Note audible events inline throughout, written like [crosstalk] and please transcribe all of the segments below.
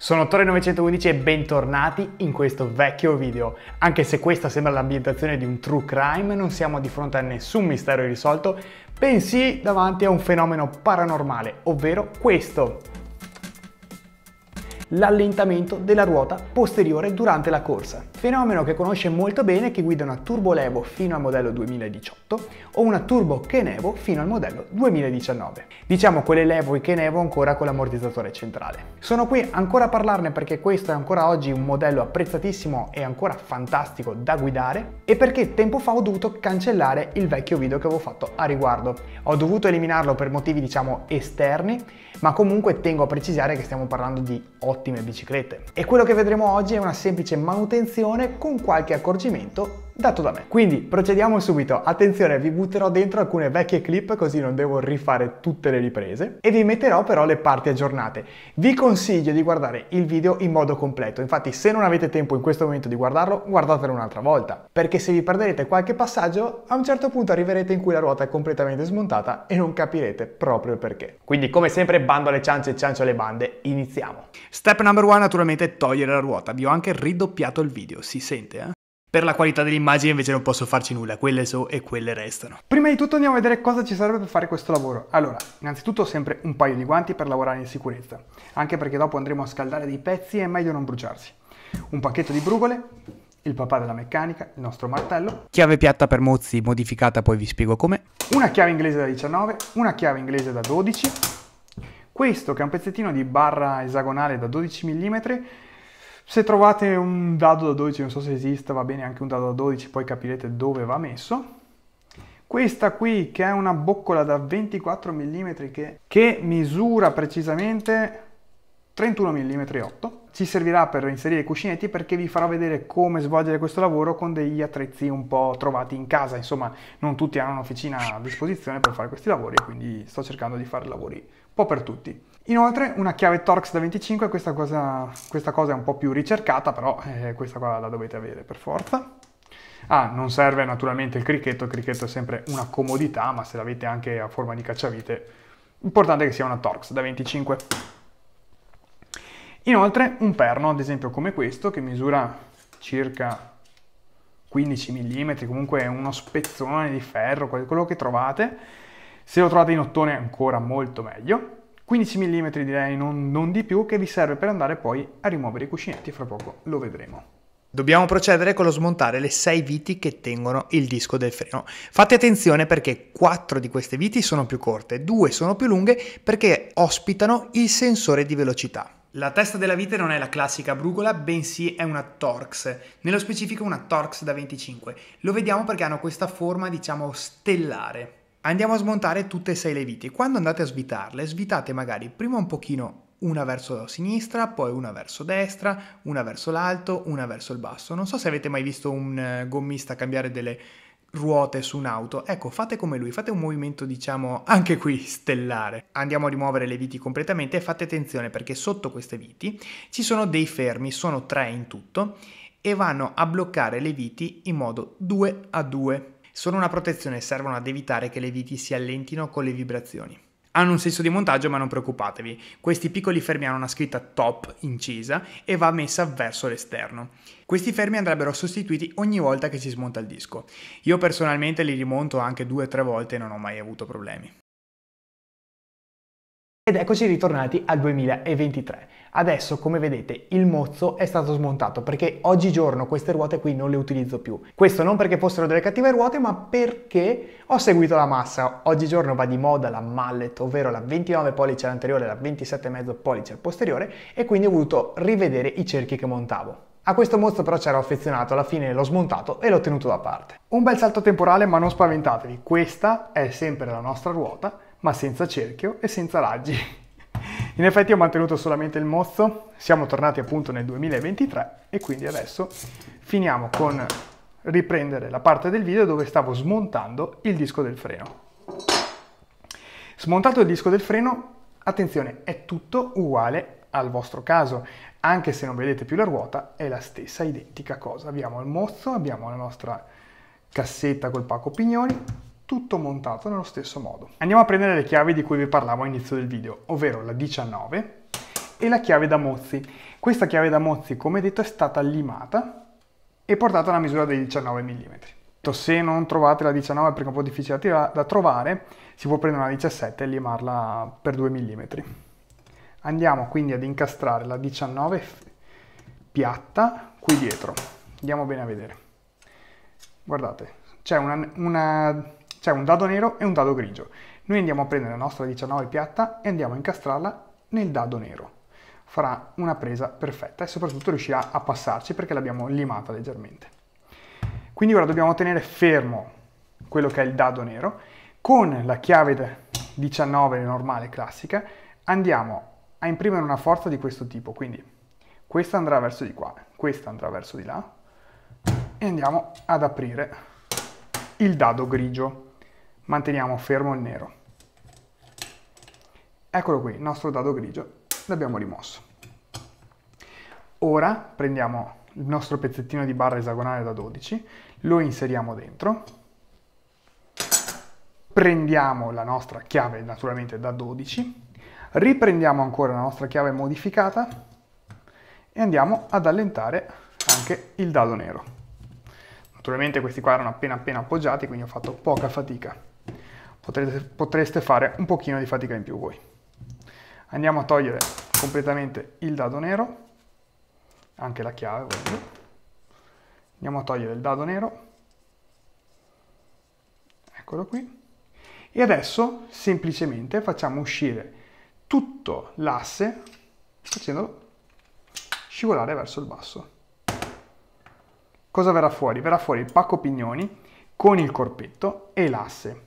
Sono Torre 911 e bentornati in questo vecchio video. Anche se questa sembra l'ambientazione di un true crime, non siamo di fronte a nessun mistero irrisolto, bensì davanti a un fenomeno paranormale, ovvero questo. L'allentamento della ruota posteriore durante la corsa fenomeno che conosce molto bene chi guida una Turbo Levo fino al modello 2018 o una Turbo Kenevo fino al modello 2019. Diciamo quelle Levo e Kenevo ancora con l'ammortizzatore centrale. Sono qui ancora a parlarne perché questo è ancora oggi un modello apprezzatissimo e ancora fantastico da guidare e perché tempo fa ho dovuto cancellare il vecchio video che avevo fatto a riguardo. Ho dovuto eliminarlo per motivi diciamo esterni, ma comunque tengo a precisare che stiamo parlando di ottime biciclette. E quello che vedremo oggi è una semplice manutenzione attenzione con qualche accorgimento dato da me. Quindi procediamo subito, attenzione vi butterò dentro alcune vecchie clip così non devo rifare tutte le riprese e vi metterò però le parti aggiornate. Vi consiglio di guardare il video in modo completo, infatti se non avete tempo in questo momento di guardarlo guardatelo un'altra volta, perché se vi perderete qualche passaggio a un certo punto arriverete in cui la ruota è completamente smontata e non capirete proprio il perché. Quindi come sempre bando alle ciance e ciancio alle bande, iniziamo. Step number one naturalmente è togliere la ruota, vi ho anche ridoppiato il video, si sente eh? Per la qualità dell'immagine invece non posso farci nulla, quelle so e quelle restano. Prima di tutto andiamo a vedere cosa ci serve per fare questo lavoro. Allora, innanzitutto sempre un paio di guanti per lavorare in sicurezza, anche perché dopo andremo a scaldare dei pezzi e è meglio non bruciarsi. Un pacchetto di brugole, il papà della meccanica, il nostro martello, chiave piatta per mozzi modificata poi vi spiego come, una chiave inglese da 19, una chiave inglese da 12, questo che è un pezzettino di barra esagonale da 12 mm se trovate un dado da 12, non so se esista, va bene anche un dado da 12, poi capirete dove va messo. Questa qui che è una boccola da 24 mm che, che misura precisamente 31 mm 8 ci servirà per inserire i cuscinetti perché vi farò vedere come svolgere questo lavoro con degli attrezzi un po' trovati in casa, insomma non tutti hanno un'officina a disposizione per fare questi lavori, quindi sto cercando di fare lavori po' per tutti. Inoltre una chiave Torx da 25, questa cosa, questa cosa è un po' più ricercata, però eh, questa qua la dovete avere per forza. Ah, non serve naturalmente il cricchetto, il cricchetto è sempre una comodità, ma se l'avete anche a forma di cacciavite, importante che sia una Torx da 25. Inoltre un perno, ad esempio come questo, che misura circa 15 mm, comunque è uno spezzone di ferro, quello che trovate, se lo trovate in ottone ancora molto meglio. 15 mm direi non, non di più che vi serve per andare poi a rimuovere i cuscinetti, fra poco lo vedremo. Dobbiamo procedere con lo smontare le 6 viti che tengono il disco del freno. Fate attenzione perché 4 di queste viti sono più corte, 2 sono più lunghe perché ospitano il sensore di velocità. La testa della vite non è la classica brugola, bensì è una Torx, nello specifico una Torx da 25. Lo vediamo perché hanno questa forma, diciamo, stellare andiamo a smontare tutte e sei le viti. Quando andate a svitarle, svitate magari prima un pochino una verso sinistra, poi una verso destra, una verso l'alto, una verso il basso. Non so se avete mai visto un eh, gommista cambiare delle ruote su un'auto. Ecco, fate come lui, fate un movimento, diciamo, anche qui stellare. Andiamo a rimuovere le viti completamente e fate attenzione perché sotto queste viti ci sono dei fermi, sono tre in tutto, e vanno a bloccare le viti in modo 2 a 2. Sono una protezione e servono ad evitare che le viti si allentino con le vibrazioni. Hanno un senso di montaggio ma non preoccupatevi, questi piccoli fermi hanno una scritta top incisa e va messa verso l'esterno. Questi fermi andrebbero sostituiti ogni volta che si smonta il disco. Io personalmente li rimonto anche due o tre volte e non ho mai avuto problemi. Ed eccoci ritornati al 2023. Adesso come vedete il mozzo è stato smontato perché oggigiorno queste ruote qui non le utilizzo più. Questo non perché fossero delle cattive ruote ma perché ho seguito la massa. Oggigiorno va di moda la mallet ovvero la 29 pollice all'anteriore e la 27,5 pollice al posteriore e quindi ho voluto rivedere i cerchi che montavo. A questo mozzo però c'ero affezionato, alla fine l'ho smontato e l'ho tenuto da parte. Un bel salto temporale ma non spaventatevi, questa è sempre la nostra ruota ma senza cerchio e senza raggi. In effetti ho mantenuto solamente il mozzo, siamo tornati appunto nel 2023 e quindi adesso finiamo con riprendere la parte del video dove stavo smontando il disco del freno. Smontato il disco del freno, attenzione, è tutto uguale al vostro caso, anche se non vedete più la ruota, è la stessa identica cosa. Abbiamo il mozzo, abbiamo la nostra cassetta col pacco pignoni, tutto montato nello stesso modo. Andiamo a prendere le chiavi di cui vi parlavo all'inizio del video, ovvero la 19 e la chiave da mozzi. Questa chiave da mozzi, come detto, è stata limata e portata alla misura dei 19 mm. Se non trovate la 19 perché è un po' difficile da trovare, si può prendere una 17 e limarla per 2 mm. Andiamo quindi ad incastrare la 19 piatta qui dietro. Andiamo bene a vedere. Guardate, c'è una, una c'è un dado nero e un dado grigio. Noi andiamo a prendere la nostra 19 piatta e andiamo a incastrarla nel dado nero. Farà una presa perfetta e soprattutto riuscirà a passarci perché l'abbiamo limata leggermente. Quindi ora dobbiamo tenere fermo quello che è il dado nero. Con la chiave 19 normale classica andiamo a imprimere una forza di questo tipo. Quindi questa andrà verso di qua, questa andrà verso di là e andiamo ad aprire il dado grigio manteniamo fermo il nero. Eccolo qui, il nostro dado grigio, l'abbiamo rimosso. Ora prendiamo il nostro pezzettino di barra esagonale da 12, lo inseriamo dentro, prendiamo la nostra chiave naturalmente da 12, riprendiamo ancora la nostra chiave modificata e andiamo ad allentare anche il dado nero. Naturalmente questi qua erano appena appena appoggiati, quindi ho fatto poca fatica potrete, potreste fare un pochino di fatica in più voi. Andiamo a togliere completamente il dado nero, anche la chiave voglio. Andiamo a togliere il dado nero, eccolo qui. E adesso semplicemente facciamo uscire tutto l'asse facendolo scivolare verso il basso. Cosa verrà fuori? Verrà fuori il pacco pignoni con il corpetto e l'asse.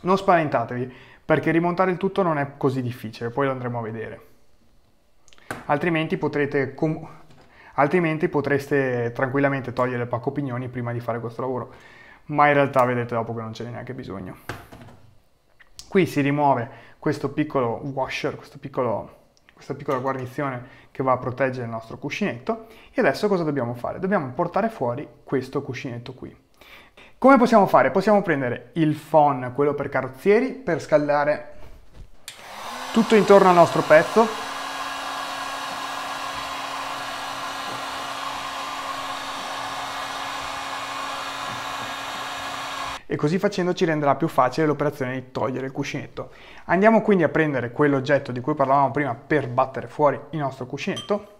Non spaventatevi, perché rimontare il tutto non è così difficile, poi lo andremo a vedere. Altrimenti, potrete, com- altrimenti potreste tranquillamente togliere il pacco pignoni prima di fare questo lavoro, ma in realtà vedete dopo che non ce n'è neanche bisogno. Qui si rimuove questo piccolo washer, questo piccolo questa piccola guarnizione che va a proteggere il nostro cuscinetto e adesso cosa dobbiamo fare? Dobbiamo portare fuori questo cuscinetto qui. Come possiamo fare? Possiamo prendere il phon, quello per carrozzieri, per scaldare tutto intorno al nostro pezzo. E così facendo ci renderà più facile l'operazione di togliere il cuscinetto. Andiamo quindi a prendere quell'oggetto di cui parlavamo prima per battere fuori il nostro cuscinetto.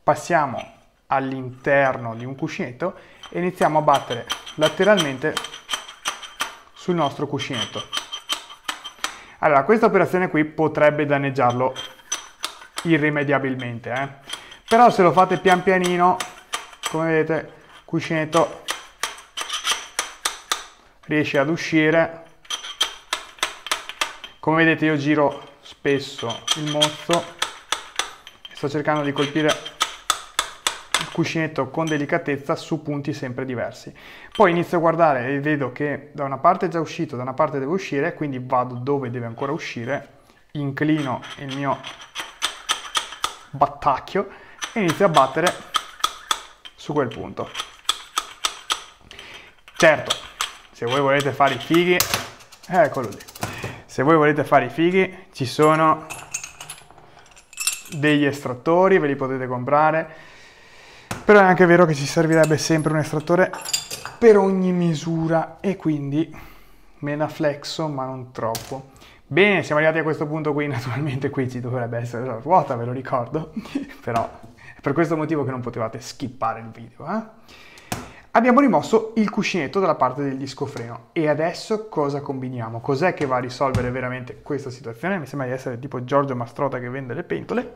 Passiamo all'interno di un cuscinetto e iniziamo a battere lateralmente sul nostro cuscinetto. Allora, questa operazione qui potrebbe danneggiarlo irrimediabilmente, eh? però se lo fate pian pianino, come vedete, il cuscinetto riesce ad uscire. Come vedete io giro spesso il mozzo e sto cercando di colpire cuscinetto con delicatezza su punti sempre diversi. Poi inizio a guardare e vedo che da una parte è già uscito, da una parte deve uscire, quindi vado dove deve ancora uscire, inclino il mio battacchio e inizio a battere su quel punto. Certo, se voi volete fare i fighi, eccolo lì. Se voi volete fare i fighi, ci sono degli estrattori, ve li potete comprare però è anche vero che ci servirebbe sempre un estrattore per ogni misura e quindi me flexo ma non troppo. Bene, siamo arrivati a questo punto qui, naturalmente qui ci dovrebbe essere la ruota, ve lo ricordo, [laughs] però è per questo motivo che non potevate skippare il video. Eh? Abbiamo rimosso il cuscinetto dalla parte del disco freno e adesso cosa combiniamo? Cos'è che va a risolvere veramente questa situazione? Mi sembra di essere tipo Giorgio Mastrota che vende le pentole,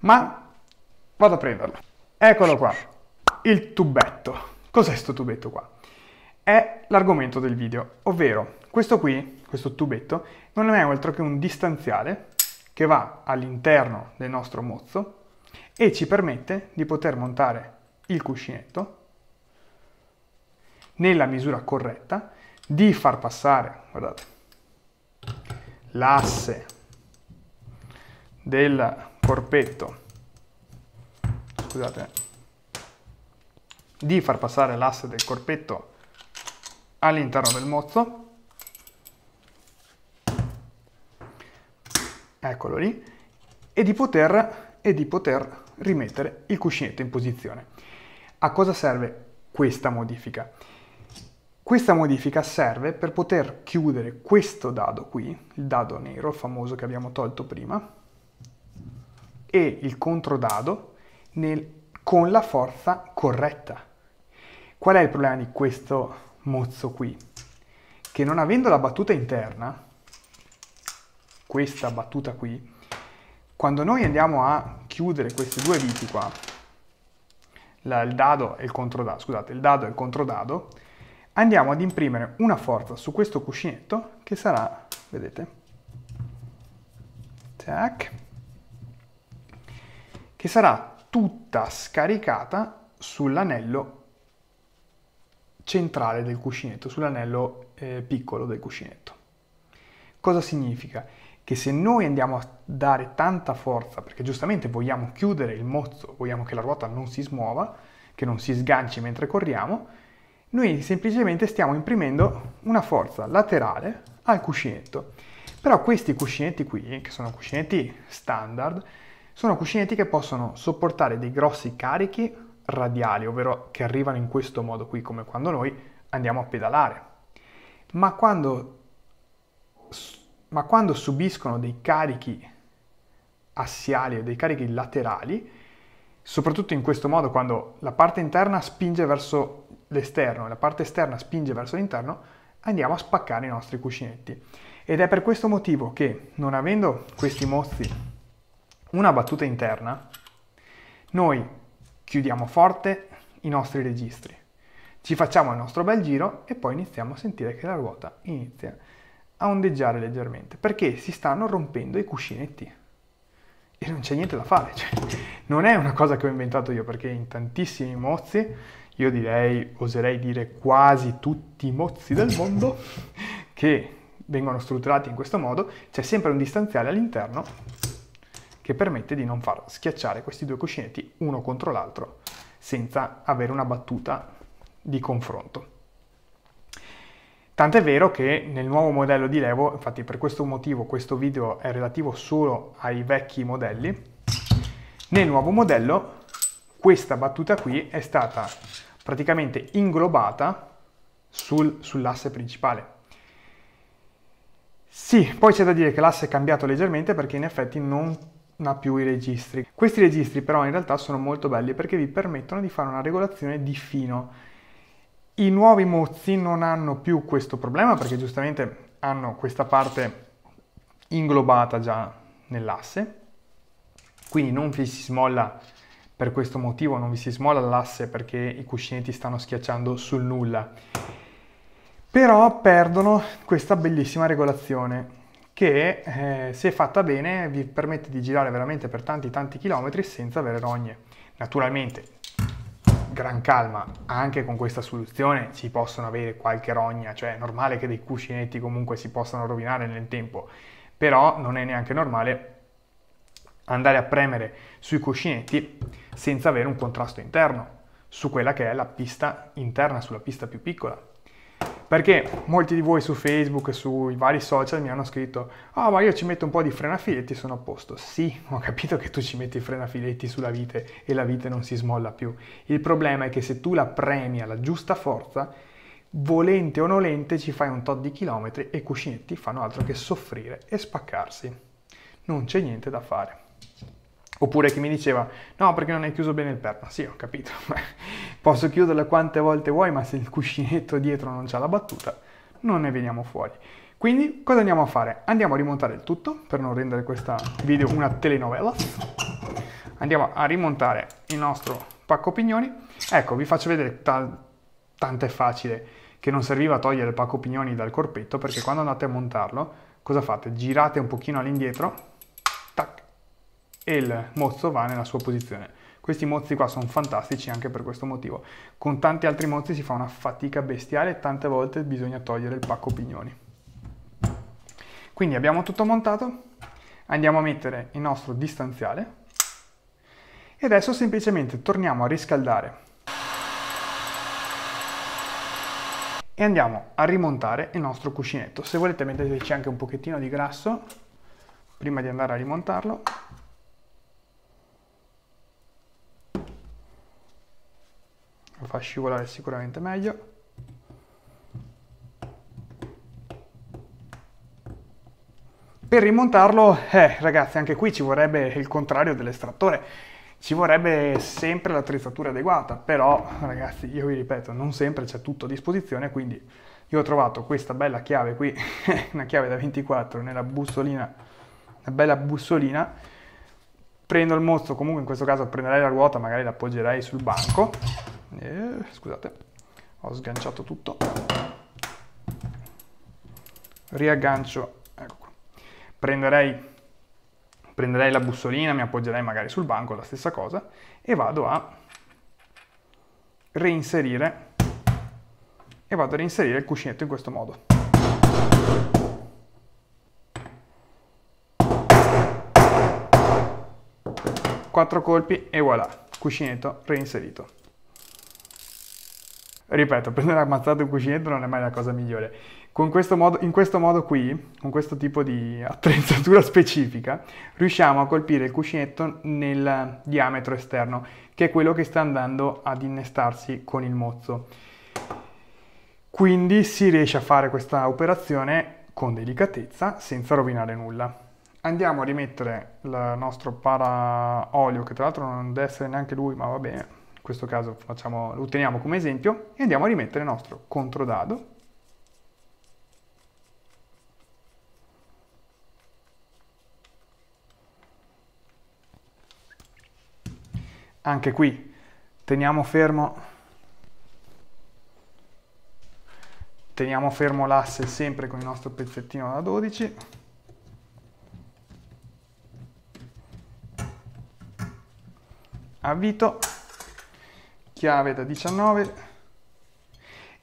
ma vado a prenderlo. Eccolo qua, il tubetto. Cos'è questo tubetto qua? È l'argomento del video, ovvero questo qui, questo tubetto, non è altro che un distanziale che va all'interno del nostro mozzo e ci permette di poter montare il cuscinetto nella misura corretta, di far passare, guardate, l'asse del corpetto scusate, di far passare l'asse del corpetto all'interno del mozzo. Eccolo lì. E di poter, e di poter rimettere il cuscinetto in posizione. A cosa serve questa modifica? Questa modifica serve per poter chiudere questo dado qui, il dado nero, famoso che abbiamo tolto prima, e il controdado nel, con la forza corretta. Qual è il problema di questo mozzo qui? Che non avendo la battuta interna, questa battuta qui, quando noi andiamo a chiudere queste due viti qua, la, il dado e il controdado, scusate, il dado e il controdado, andiamo ad imprimere una forza su questo cuscinetto che sarà, vedete, tac, che sarà tutta scaricata sull'anello centrale del cuscinetto, sull'anello eh, piccolo del cuscinetto. Cosa significa? Che se noi andiamo a dare tanta forza, perché giustamente vogliamo chiudere il mozzo, vogliamo che la ruota non si smuova, che non si sganci mentre corriamo, noi semplicemente stiamo imprimendo una forza laterale al cuscinetto. Però questi cuscinetti qui, che sono cuscinetti standard, sono cuscinetti che possono sopportare dei grossi carichi radiali, ovvero che arrivano in questo modo qui, come quando noi andiamo a pedalare. Ma quando, ma quando subiscono dei carichi assiali o dei carichi laterali, soprattutto in questo modo quando la parte interna spinge verso l'esterno e la parte esterna spinge verso l'interno, andiamo a spaccare i nostri cuscinetti. Ed è per questo motivo che, non avendo questi mozzi una battuta interna, noi chiudiamo forte i nostri registri, ci facciamo il nostro bel giro e poi iniziamo a sentire che la ruota inizia a ondeggiare leggermente perché si stanno rompendo i cuscinetti e non c'è niente da fare. Cioè, non è una cosa che ho inventato io, perché in tantissimi mozzi, io direi, oserei dire quasi tutti i mozzi del mondo, [laughs] che vengono strutturati in questo modo, c'è sempre un distanziale all'interno che permette di non far schiacciare questi due cuscinetti uno contro l'altro senza avere una battuta di confronto. Tant'è vero che nel nuovo modello di levo, infatti per questo motivo questo video è relativo solo ai vecchi modelli, nel nuovo modello questa battuta qui è stata praticamente inglobata sul, sull'asse principale. Sì, poi c'è da dire che l'asse è cambiato leggermente perché in effetti non da più i registri. Questi registri però in realtà sono molto belli perché vi permettono di fare una regolazione di fino. I nuovi mozzi non hanno più questo problema perché giustamente hanno questa parte inglobata già nell'asse, quindi non vi si smolla per questo motivo, non vi si smolla l'asse perché i cuscinetti stanno schiacciando sul nulla. Però perdono questa bellissima regolazione che eh, se fatta bene vi permette di girare veramente per tanti tanti chilometri senza avere rogne. Naturalmente, gran calma, anche con questa soluzione si possono avere qualche rogna, cioè è normale che dei cuscinetti comunque si possano rovinare nel tempo, però non è neanche normale andare a premere sui cuscinetti senza avere un contrasto interno su quella che è la pista interna, sulla pista più piccola perché molti di voi su Facebook, sui vari social mi hanno scritto «Ah, oh, ma io ci metto un po' di frenafiletti e sono a posto». Sì, [laughs] ho capito che tu ci metti i frenafiletti sulla vite e la vite non si smolla più. Il problema è che se tu la premi alla giusta forza, volente o nolente ci fai un tot di chilometri e i cuscinetti fanno altro che soffrire e spaccarsi. Non c'è niente da fare. Oppure che mi diceva, no perché non hai chiuso bene il perno. Sì, ho capito, [laughs] posso chiuderlo quante volte vuoi, ma se il cuscinetto dietro non c'ha la battuta, non ne veniamo fuori. Quindi cosa andiamo a fare? Andiamo a rimontare il tutto, per non rendere questa video una telenovela. Andiamo a rimontare il nostro pacco pignoni. Ecco, vi faccio vedere, ta- tanto è facile, che non serviva togliere il pacco pignoni dal corpetto, perché quando andate a montarlo, cosa fate? Girate un pochino all'indietro, e il mozzo va nella sua posizione. Questi mozzi qua sono fantastici anche per questo motivo. Con tanti altri mozzi si fa una fatica bestiale e tante volte bisogna togliere il pacco pignoni. Quindi abbiamo tutto montato, andiamo a mettere il nostro distanziale e adesso semplicemente torniamo a riscaldare e andiamo a rimontare il nostro cuscinetto. Se volete metteteci anche un pochettino di grasso prima di andare a rimontarlo fa scivolare sicuramente meglio. Per rimontarlo, eh, ragazzi, anche qui ci vorrebbe il contrario dell'estrattore, ci vorrebbe sempre l'attrezzatura adeguata, però ragazzi, io vi ripeto, non sempre c'è tutto a disposizione, quindi io ho trovato questa bella chiave qui, [laughs] una chiave da 24 nella bussolina, una bella bussolina, prendo il mozzo, comunque in questo caso prenderei la ruota, magari l'appoggerei sul banco, eh, scusate, ho sganciato tutto, riaggancio, ecco qua. Prenderei, prenderei la bussolina, mi appoggerei magari sul banco, la stessa cosa, e vado a reinserire e vado a reinserire il cuscinetto in questo modo. Quattro colpi e voilà, cuscinetto reinserito ripeto, prendere ammazzato un cuscinetto non è mai la cosa migliore. Con Questo modo, in questo modo qui, con questo tipo di attrezzatura [laughs] specifica, riusciamo a colpire il cuscinetto nel diametro esterno, che è quello che sta andando ad innestarsi con il mozzo. Quindi si riesce a fare questa operazione con delicatezza, senza rovinare nulla. Andiamo a rimettere il nostro paraolio, che tra l'altro non deve essere neanche lui, ma va bene questo caso facciamo, lo teniamo come esempio e andiamo a rimettere il nostro controdado anche qui teniamo fermo, teniamo fermo l'asse sempre con il nostro pezzettino da 12 avvito chiave da 19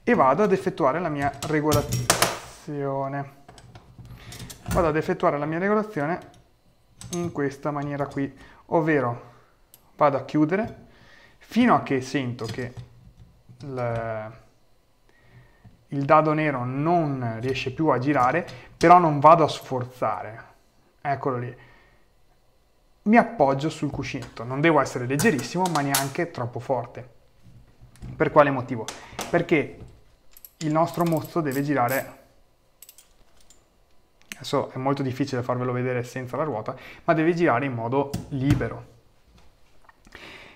e vado ad effettuare la mia regolazione. Vado ad effettuare la mia regolazione in questa maniera qui, ovvero vado a chiudere fino a che sento che il, il dado nero non riesce più a girare, però non vado a sforzare. Eccolo lì. Mi appoggio sul cuscinetto, non devo essere leggerissimo ma neanche troppo forte. Per quale motivo? Perché il nostro mozzo deve girare adesso è molto difficile farvelo vedere senza la ruota, ma deve girare in modo libero.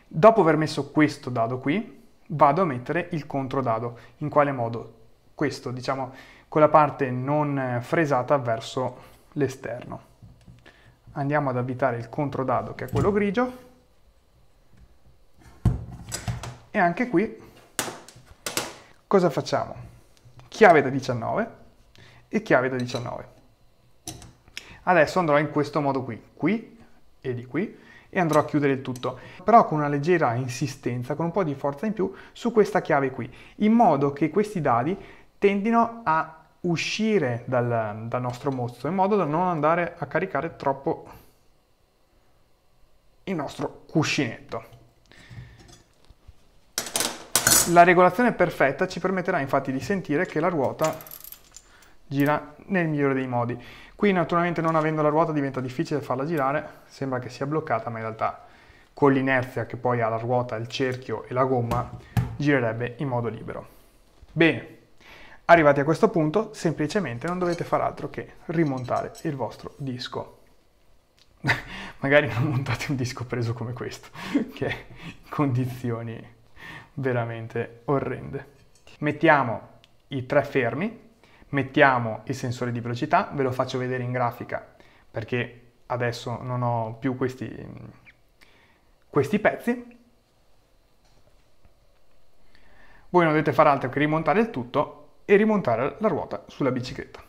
Dopo aver messo questo dado qui, vado a mettere il controdado. In quale modo? Questo, diciamo, con la parte non eh, fresata verso l'esterno. Andiamo ad abitare il controdado, che è quello grigio, e anche qui cosa facciamo? Chiave da 19 e chiave da 19. Adesso andrò in questo modo qui, qui e di qui e andrò a chiudere il tutto, però con una leggera insistenza, con un po' di forza in più su questa chiave qui, in modo che questi dadi tendino a uscire dal, dal nostro mozzo, in modo da non andare a caricare troppo il nostro cuscinetto. La regolazione perfetta ci permetterà infatti di sentire che la ruota gira nel migliore dei modi. Qui naturalmente non avendo la ruota diventa difficile farla girare, sembra che sia bloccata ma in realtà con l'inerzia che poi ha la ruota, il cerchio e la gomma girerebbe in modo libero. Bene, arrivati a questo punto semplicemente non dovete far altro che rimontare il vostro disco. [laughs] Magari non montate un disco preso come questo, [laughs] che è in condizioni veramente orrende. Mettiamo i tre fermi, mettiamo il sensore di velocità, ve lo faccio vedere in grafica perché adesso non ho più questi, questi pezzi. Voi non dovete fare altro che rimontare il tutto e rimontare la ruota sulla bicicletta.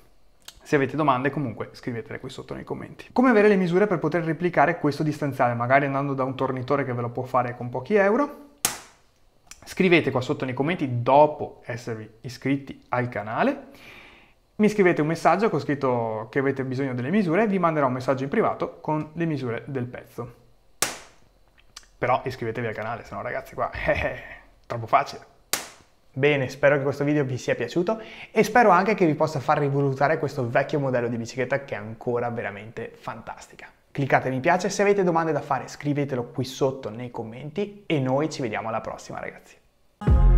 Se avete domande comunque scrivetele qui sotto nei commenti. Come avere le misure per poter replicare questo distanziale, magari andando da un tornitore che ve lo può fare con pochi euro, Scrivete qua sotto nei commenti dopo esservi iscritti al canale. Mi scrivete un messaggio con scritto che avete bisogno delle misure e vi manderò un messaggio in privato con le misure del pezzo. Però iscrivetevi al canale, se no ragazzi qua è [laughs] eh, eh, troppo facile. Bene, spero che questo video vi sia piaciuto e spero anche che vi possa far rivalutare questo vecchio modello di bicicletta che è ancora veramente fantastica. Cliccate mi piace, se avete domande da fare scrivetelo qui sotto nei commenti e noi ci vediamo alla prossima ragazzi. Thank you.